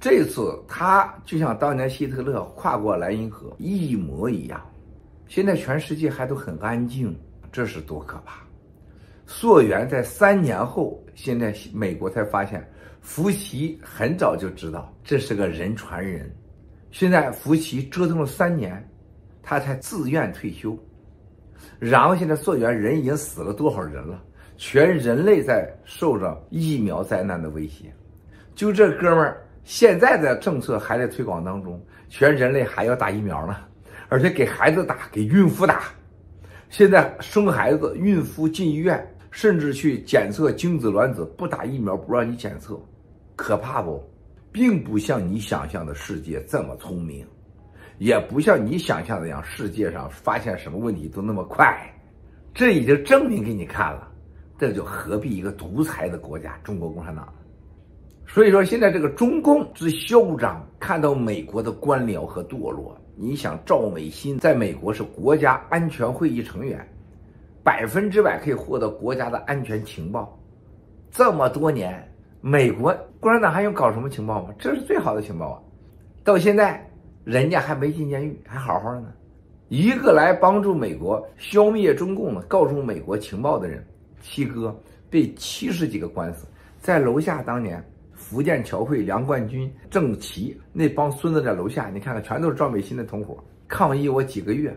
这次他就像当年希特勒跨过莱茵河一模一样，现在全世界还都很安静，这是多可怕！溯源在三年后，现在美国才发现，福奇很早就知道这是个人传人。现在福奇折腾了三年，他才自愿退休。然后现在溯源人已经死了多少人了？全人类在受着疫苗灾难的威胁。就这哥们儿。现在的政策还在推广当中，全人类还要打疫苗呢，而且给孩子打，给孕妇打。现在生孩子，孕妇进医院，甚至去检测精子、卵子，不打疫苗不让你检测，可怕不？并不像你想象的世界这么聪明，也不像你想象的样，世界上发现什么问题都那么快。这已经证明给你看了，这就何必一个独裁的国家，中国共产党所以说现在这个中共之嚣张，看到美国的官僚和堕落。你想赵美心在美国是国家安全会议成员，百分之百可以获得国家的安全情报。这么多年，美国共产党还用搞什么情报吗？这是最好的情报啊！到现在，人家还没进监狱，还好好的呢。一个来帮助美国消灭中共的、告诉美国情报的人，七哥被七十几个官司，在楼下当年。福建侨会梁冠军、郑琦那帮孙子在楼下，你看看，全都是赵美心的同伙。抗议我几个月，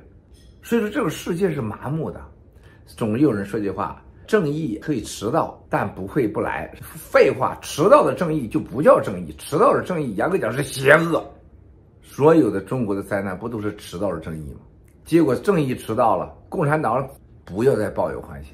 所以说这个世界是麻木的。总有人说句话：正义可以迟到，但不会不来。废话，迟到的正义就不叫正义，迟到的正义严格讲是邪恶。所有的中国的灾难不都是迟到的正义吗？结果正义迟到了，共产党不要再抱有幻想。